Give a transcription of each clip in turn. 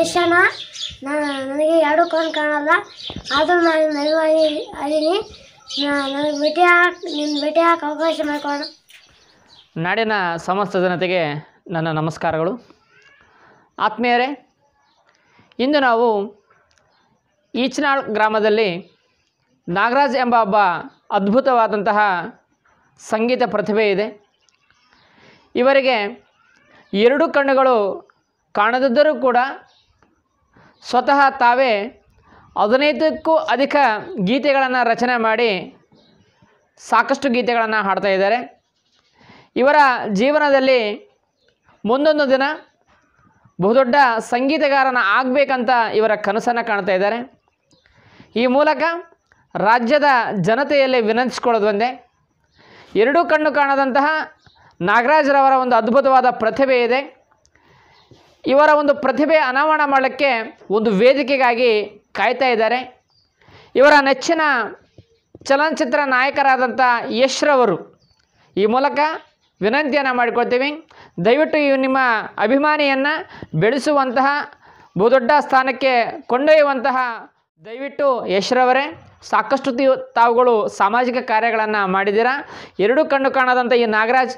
ಎಷ್ಟು ನಾನು ನನಗೆ ಎರಡು ಕಣ್ಣು ಕಾಣಲ್ಲ ಆದರೂ ನಾನು ನೆರವಾಗಿ ಅದೀನಿ ನನಗೆ ಭೇಟಿ ಹಾಕಿ ನಿನ್ನ ಭೇಟಿ ಹಾಕಿ ಅವಕಾಶ ಮಾಡಿಕೊಡೋಣ ನಾಡಿನ ಸಮಸ್ತ ಜನತೆಗೆ ನನ್ನ ನಮಸ್ಕಾರಗಳು ಆತ್ಮೀಯರೇ ಇಂದು ನಾವು ಈಚನಾಳ್ ಗ್ರಾಮದಲ್ಲಿ ನಾಗರಾಜ್ ಎಂಬ ಒಬ್ಬ ಅದ್ಭುತವಾದಂತಹ ಸಂಗೀತ ಪ್ರತಿಭೆ ಇದೆ ಇವರಿಗೆ ಎರಡು ಕಣ್ಣುಗಳು ಕಾಣದಿದ್ದರೂ ಕೂಡ ಸ್ವತಃ ತಾವೇ ಹದಿನೈದಕ್ಕೂ ಅಧಿಕ ಗೀತೆಗಳನ್ನು ರಚನೆ ಮಾಡಿ ಸಾಕಷ್ಟು ಗೀತೆಗಳನ್ನು ಹಾಡ್ತಾ ಇದ್ದಾರೆ ಇವರ ಜೀವನದಲ್ಲಿ ಮುಂದೊಂದು ದಿನ ಬಹುದೊಡ್ಡ ಸಂಗೀತಗಾರನ ಆಗಬೇಕಂತ ಇವರ ಕನಸನ್ನು ಕಾಣ್ತಾ ಇದ್ದಾರೆ ಈ ಮೂಲಕ ರಾಜ್ಯದ ಜನತೆಯಲ್ಲಿ ವಿನಂತಿಸ್ಕೊಳ್ಳೋದು ಒಂದೇ ಎರಡೂ ಕಣ್ಣು ಕಾಣದಂತಹ ನಾಗರಾಜರವರ ಒಂದು ಅದ್ಭುತವಾದ ಪ್ರತಿಭೆ ಇದೆ ಇವರ ಒಂದು ಪ್ರತಿಭೆ ಅನಾವರಣ ಮಾಡೋಕ್ಕೆ ಒಂದು ವೇದಿಕೆಗಾಗಿ ಕಾಯ್ತಾ ಇದ್ದಾರೆ ಇವರ ನೆಚ್ಚಿನ ಚಲನಚಿತ್ರ ನಾಯಕರಾದಂಥ ಯಶ್ರವರು ಈ ಮೂಲಕ ವಿನಂತಿಯನ್ನು ಮಾಡಿಕೊಳ್ತೀವಿ ದಯವಿಟ್ಟು ಇವು ನಿಮ್ಮ ಅಭಿಮಾನಿಯನ್ನು ಬೆಳೆಸುವಂತಹ ಬಹುದೊಡ್ಡ ಸ್ಥಾನಕ್ಕೆ ಕೊಂಡೊಯ್ಯುವಂತಹ ದಯವಿಟ್ಟು ಯಶ್ರವರೇ ಸಾಕಷ್ಟು ತಾವುಗಳು ಸಾಮಾಜಿಕ ಕಾರ್ಯಗಳನ್ನು ಮಾಡಿದ್ದೀರಾ ಎರಡೂ ಕಣ್ಣು ಕಾಣದಂಥ ಈ ನಾಗರಾಜ್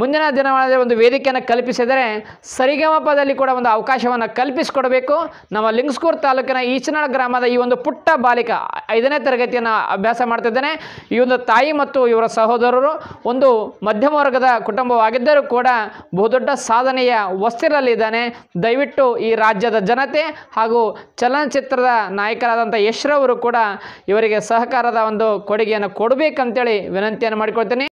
ಮುಂದಿನ ದಿನಗಳಲ್ಲಿ ಒಂದು ವೇದಿಕೆಯನ್ನು ಕಲ್ಪಿಸಿದರೆ ಸರಿಗಮಪದಲ್ಲಿ ಕೂಡ ಒಂದು ಅವಕಾಶವನ್ನು ಕಲ್ಪಿಸಿಕೊಡಬೇಕು ನಮ್ಮ ಲಿಂಗಸ್ಕೂರ್ ತಾಲೂಕಿನ ಈಚನಾಳ ಗ್ರಾಮದ ಈ ಒಂದು ಪುಟ್ಟ ಬಾಲಿಕ ಐದನೇ ತರಗತಿಯನ್ನು ಅಭ್ಯಾಸ ಮಾಡ್ತಿದ್ದೇನೆ ಈ ಒಂದು ತಾಯಿ ಮತ್ತು ಇವರ ಸಹೋದರರು ಒಂದು ಮಧ್ಯಮ ವರ್ಗದ ಕುಟುಂಬವಾಗಿದ್ದರೂ ಕೂಡ ಬಹುದೊಡ್ಡ ಸಾಧನೆಯ ವಸ್ತಿರಲ್ಲಿದ್ದಾನೆ ದಯವಿಟ್ಟು ಈ ರಾಜ್ಯದ ಜನತೆ ಹಾಗೂ ಚಲನಚಿತ್ರದ ನಾಯಕರಾದಂಥ ಯಶ್ರವರು ಕೂಡ ಇವರಿಗೆ ಸಹಕಾರದ ಒಂದು ಕೊಡುಗೆಯನ್ನು ಕೊಡಬೇಕಂತೇಳಿ ವಿನಂತಿಯನ್ನು ಮಾಡಿಕೊಳ್ತೀನಿ